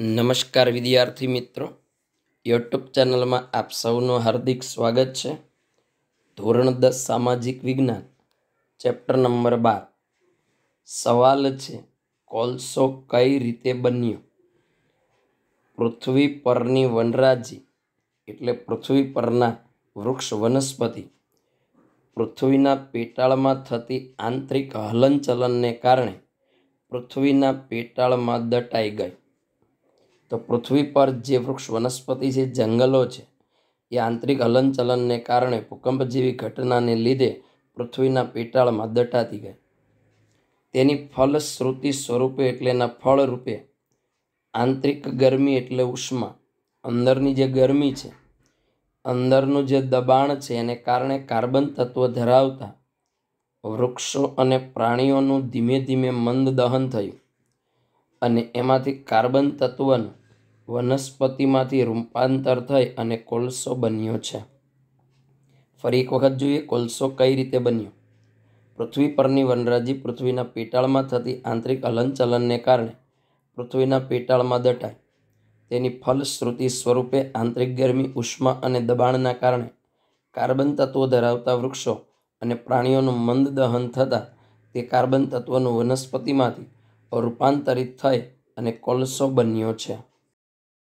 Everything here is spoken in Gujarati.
નમસ્કાર વિદ્યાર્થી મિત્રો યુટ્યુબ ચેનલમાં આપ સૌનું હાર્દિક સ્વાગત છે ધોરણ દસ સામાજિક વિજ્ઞાન ચેપ્ટર નંબર બાર સવાલ છે કોલસો કઈ રીતે બન્યો પૃથ્વી પરની વનરાજી એટલે પૃથ્વી પરના વૃક્ષ વનસ્પતિ પૃથ્વીના પેટાળમાં થતી આંતરિક હલનચલનને કારણે પૃથ્વીના પેટાળમાં દટાઈ ગઈ તો પૃથ્વી પર જે વૃક્ષ વનસ્પતિ છે જંગલો છે એ આંતરિક હલનચલનને કારણે ભૂકંપ જેવી ઘટનાને લીધે પૃથ્વીના પેટાળમાં દટાતી ગઈ તેની ફલશ્રુતિ સ્વરૂપે એટલે એના ફળરૂપે આંતરિક ગરમી એટલે ઉષ્મા અંદરની જે ગરમી છે અંદરનું જે દબાણ છે એને કારણે કાર્બન તત્વ ધરાવતા વૃક્ષો અને પ્રાણીઓનું ધીમે ધીમે મંદ દહન થયું અને એમાંથી કાર્બન તત્વનું વનસ્પતિમાંથી રૂપાંતર થઈ અને કોલસો બન્યો છે ફરી એક વખત જોઈએ કોલસો કઈ રીતે બન્યો પૃથ્વી પરની વનરાજી પૃથ્વીના પેટાળમાં થતી આંતરિક હલનચલનને કારણે પૃથ્વીના પેટાળમાં દટાય તેની ફલશ્રુતિ સ્વરૂપે આંતરિક ગરમી ઉષ્મા અને દબાણના કારણે કાર્બન તત્વો ધરાવતા વૃક્ષો અને પ્રાણીઓનું મંદ દહન થતાં તે કાર્બન તત્વનું વનસ્પતિમાંથી રૂપાંતરિત થઈ અને કોલસો બન્યો છે